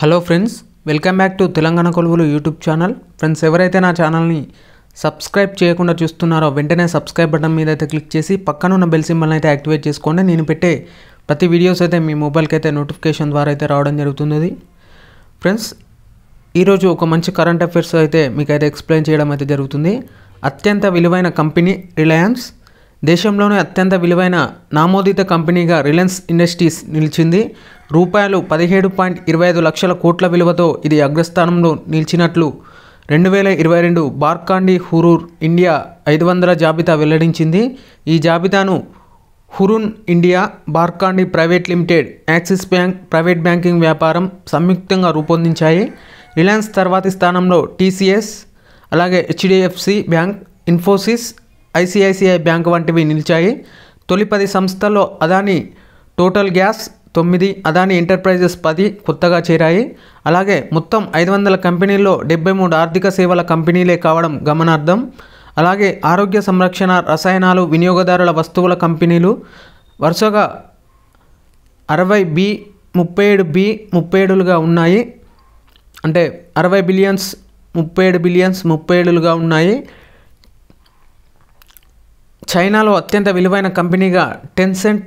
hello friends welcome back to Telangana Koluvulu YouTube channel friends ఎవరైతే నా ఛానల్ని సబ్స్క్రైబ్ చేయకుండా చూస్తున్నారో వెంటనే సబ్స్క్రైబ్ బటన్ మీద అయితే క్లిక్ చేసి పక్కనున్న బెల్ సింబల్ని అయితే యాక్టివేట్ చేసుకోండి నేను పెట్టే ప్రతి వీడియోస్ అయితే మీ మొబైల్కి అయితే నోటిఫికేషన్ ద్వారా అయితే రావడం జరుగుతుంది ఫ్రెండ్స్ ఈరోజు ఒక మంచి కరెంట్ అఫేర్స్ అయితే మీకైతే ఎక్స్ప్లెయిన్ చేయడం అయితే జరుగుతుంది అత్యంత విలువైన కంపెనీ రిలయన్స్ దేశంలోనే అత్యంత విలువైన నామోదిత కంపెనీగా రిలయన్స్ ఇండస్ట్రీస్ నిలిచింది రూపాయలు పదిహేడు పాయింట్ ఇరవై ఐదు లక్షల కోట్ల విలువతో ఇది అగ్రస్థానంలో నిలిచినట్లు రెండు వేల ఇరవై రెండు బార్కాండి హురూర్ ఇండియా ఐదు వందల జాబితా వెల్లడించింది ఈ జాబితాను Hurun India Burgundy private limited Axis Bank private banking వ్యాపారం సంయుక్తంగా రూపొందించాయి రిలయన్స్ తర్వాతి స్థానంలో టీసీఎస్ అలాగే HDFC Bank Infosys ICICI Bank వంటివి నిలిచాయి తొలి పది సంస్థల్లో అదాని టోటల్ గ్యాస్ తొమ్మిది అదాని ఎంటర్ప్రైజెస్ పది కొత్తగా చేరాయి అలాగే మొత్తం ఐదు వందల కంపెనీల్లో డెబ్బై మూడు ఆర్థిక సేవల కంపెనీలే కావడం గమనార్థం అలాగే ఆరోగ్య సంరక్షణ రసాయనాలు వినియోగదారుల వస్తువుల కంపెనీలు వరుసగా అరవై బి ముప్పై ఏడు బి ముప్పై ఏడులుగా ఉన్నాయి అంటే అరవై బిలియన్స్ ముప్పై ఏడు బిలియన్స్ ముప్పై ఏడులుగా ఉన్నాయి చైనాలో అత్యంత విలువైన కంపెనీగా టెన్సెంట్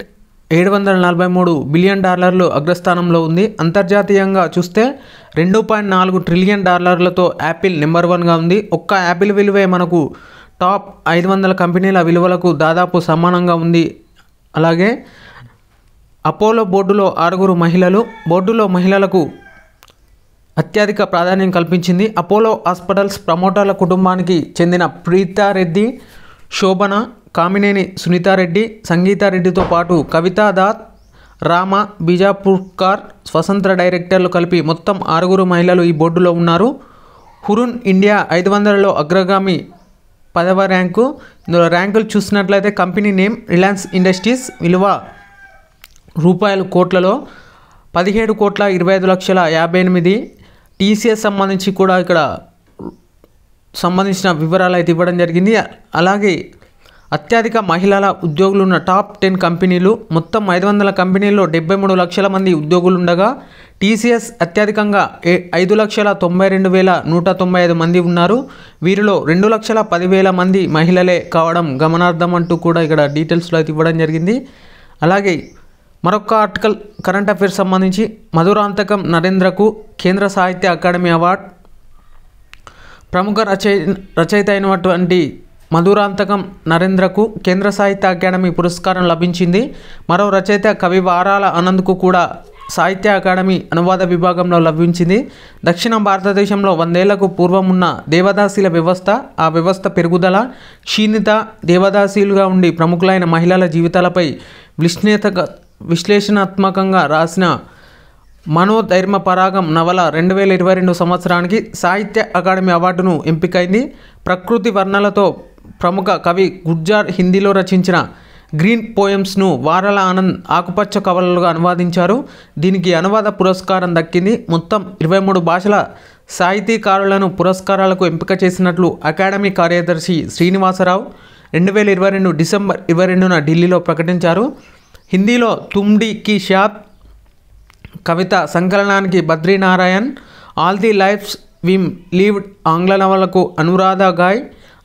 ఏడు వందల నలభై మూడు బిలియన్ డాలర్లు అగ్రస్థానంలో ఉంది అంతర్జాతీయంగా చూస్తే రెండు పాయింట్ నాలుగు ట్రిలియన్ డాలర్లతో యాపిల్ నెంబర్ వన్గా ఉంది ఒక్క యాపిల్ విలువే మనకు టాప్ ఐదు వందల కంపెనీల విలువలకు దాదాపు సమానంగా ఉంది అలాగే అపోలో బోర్డులో ఆరుగురు మహిళలు బోర్డులో మహిళలకు అత్యధిక ప్రాధాన్యం కల్పించింది అపోలో హాస్పిటల్స్ ప్రమోటర్ల కుటుంబానికి చెందిన ప్రీతారెడ్డి శోభన కామినేని సునీతారెడ్డి సంగీతారెడ్డితో పాటు కవితా దాత్ రామ బీజాపుర్కార్ స్వతంత్ర డైరెక్టర్లు కలిపి మొత్తం ఆరుగురు మహిళలు ఈ బోర్డులో ఉన్నారు హురున్ ఇండియా ఐదు వందలలో అగ్రగామి పదవ ర్యాంకు ఇందులో ర్యాంకులు చూసినట్లయితే కంపెనీ నేమ్ రిలయన్స్ ఇండస్ట్రీస్ విలువ రూపాయలు కోట్లలో పదిహేడు కోట్ల ఇరవై ఐదు లక్షల యాభై ఎనిమిది టీసీఎస్ సంబంధించి కూడా ఇక్కడ సంబంధించిన వివరాలు అయితే ఇవ్వడం జరిగింది అలాగే అత్యధిక మహిళల ఉద్యోగులున్న టాప్ టెన్ కంపెనీలు మొత్తం ఐదు వందల కంపెనీల్లో డెబ్బై మూడు లక్షల మంది ఉద్యోగులుండగా టీసీఎస్ అత్యధికంగా ఐదు లక్షల తొంభై రెండు వేల నూట తొంభై ఐదు మంది ఉన్నారు వీరిలో రెండు లక్షల పదివేల మంది మహిళలే కావడం గమనార్థం అంటూ కూడా ఇక్కడ డీటెయిల్స్లో అయితే ఇవ్వడం జరిగింది అలాగే మరొక ఆర్టికల్ కరెంట్ అఫైర్స్ సంబంధించి మధురాంతకం నరేంద్రకు కేంద్ర సాహిత్య అకాడమీ అవార్డ్ ప్రముఖ రచయి రచయిత అయినటువంటి మధురాంతకం నరేంద్రకు కేంద్ర సాహిత్య అకాడమీ పురస్కారం లభించింది మరో రచయిత కవి వారాల ఆనంద్కు కూడా సాహిత్య అకాడమీ అనువాద విభాగంలో లభించింది దక్షిణ భారతదేశంలో వందేళ్లకు పూర్వం ఉన్న దేవదాసీల వ్యవస్థ ఆ వ్యవస్థ పెరుగుదల క్షీణిత దేవదాసీలుగా ఉండి ప్రముఖులైన మహిళల జీవితాలపై విశ్లేత విశ్లేషణాత్మకంగా రాసిన మనోధైర్మ పరాగం నవల రెండు వేల ఇరవై రెండు సంవత్సరానికి సాహిత్య అకాడమీ అవార్డును ఎంపికైంది ప్రకృతి వర్ణలతో ప్రముఖ కవి గుర్జార్ హిందీలో రచించిన గ్రీన్ పోయమ్స్ను వారల ఆనంద్ ఆకుపచ్చ కవలలుగా అనువాదించారు దీనికి అనువాద పురస్కారం దక్కింది మొత్తం ఇరవై మూడు భాషల సాహితీకారులను పురస్కారాలకు ఎంపిక చేసినట్లు అకాడమీ కార్యదర్శి శ్రీనివాసరావు రెండు వేల ఇరవై రెండు డిసెంబర్ ఇరవై రెండున ఢిల్లీలో ప్రకటించారు హిందీలో తుమ్డి కి షాప్ కవిత సంకలనానికి Badrinarayan all the lives we lived ఆంగ్ల నవలకు అనురాధ గాయ్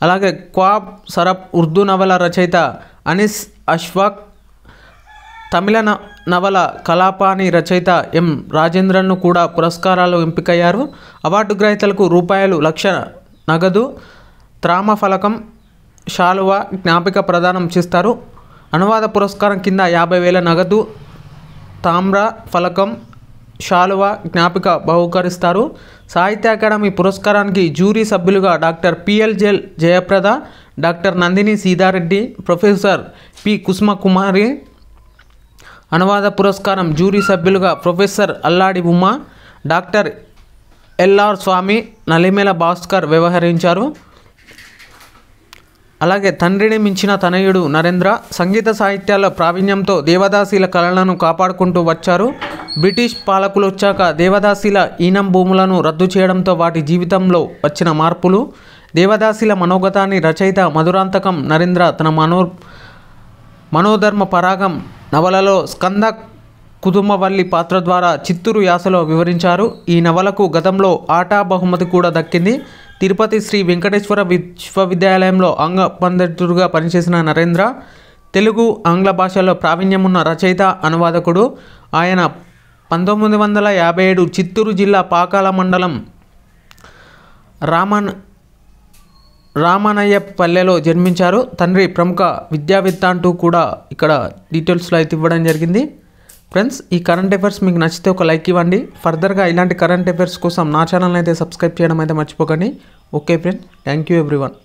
అలాగే క్వాబ్ సరఫ్ ఉర్దూ నవల రచయిత అనిస్ అష్వాక్ తమిళ నవల కలాపాని రచయిత ఎం రాజేంద్రన్ను కూడా పురస్కారాలు ఎంపికయ్యారు అవార్డు గ్రహీతలకు రూపాయలు లక్ష నగదు త్రామ ఫలకం షాలువా జ్ఞాపిక ప్రదానం చేస్తారు అనువాద పురస్కారం కింద యాభై వేల నగదు తామ్ర ఫలకం శాలువ జ్ఞాపిక బహుకరిస్తారు సాహిత్య అకాడమీ పురస్కారానికి జ్యూరీ సభ్యులుగా డాక్టర్ పిఎల్ జెల్ Jayaprada doctor Nandini Sitareddy professor P Kusuma Kumari అనువాద పురస్కారం జ్యూరీ సభ్యులుగా professor Alladi Uma doctor LR Swamy Nalimela Bhaskar వ్యవహరించారు అలాగే తండ్రిని మించిన తనయుడు నరేంద్ర సంగీత సాహిత్యాల ప్రావీణ్యంతో దేవదాసీల కళలను కాపాడుకుంటూ వచ్చారు బ్రిటిష్ పాలకులు వచ్చాక దేవదాసీల ఈనం భూములను రద్దు చేయడంతో వాటి జీవితంలో వచ్చిన మార్పులు దేవదాసీల మనోగతాన్ని రచయిత మధురాంతకం నరేంద్ర తన మనో మనోధర్మ పరాగం నవలలో స్కంద కుదుమవల్లి పాత్ర ద్వారా చిత్తూరు యాసలో వివరించారు ఈ నవలకు గతంలో ఆటా బహుమతి కూడా దక్కింది తిరుపతి శ్రీ వెంకటేశ్వర విశ్వవిద్యాలయంలో అంగ పండితుడుగా పనిచేసిన నరేంద్ర తెలుగు ఆంగ్ల భాషలో ప్రావీణ్యమున్న రచయిత అనువాదకుడు ఆయన పంతొమ్మిది వందల యాభై ఏడు చిత్తూరు జిల్లా పాకాల మండలం రామన్ రామనయ్య పల్లెలో జన్మించారు తండ్రి ప్రముఖ విద్యావేత్త అంటూ కూడా ఇక్కడ డీటెయిల్స్లో అయితే ఇవ్వడం జరిగింది ఫ్రెండ్స్ ఈ కరెంట్ అఫైర్స్ మీకు నచ్చితే ఒక లైక్ ఇవ్వండి ఫర్దర్గా ఇలాంటి కరెంట్ అఫైర్స్ కోసం నా ఛానల్ అయితే సబ్స్క్రైబ్ చేయడం అయితే మర్చిపోకండి okay friend thank you everyone